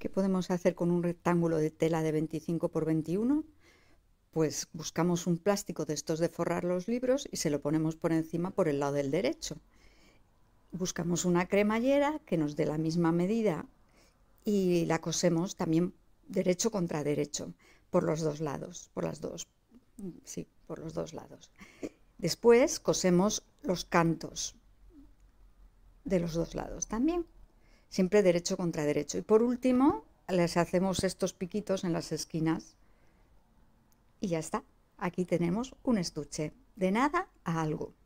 ¿Qué podemos hacer con un rectángulo de tela de 25 por 21? Pues buscamos un plástico de estos de forrar los libros y se lo ponemos por encima por el lado del derecho. Buscamos una cremallera que nos dé la misma medida y la cosemos también derecho contra derecho por los dos lados, por las dos, sí, por los dos lados. Después cosemos los cantos de los dos lados también siempre derecho contra derecho. Y por último, les hacemos estos piquitos en las esquinas y ya está. Aquí tenemos un estuche, de nada a algo.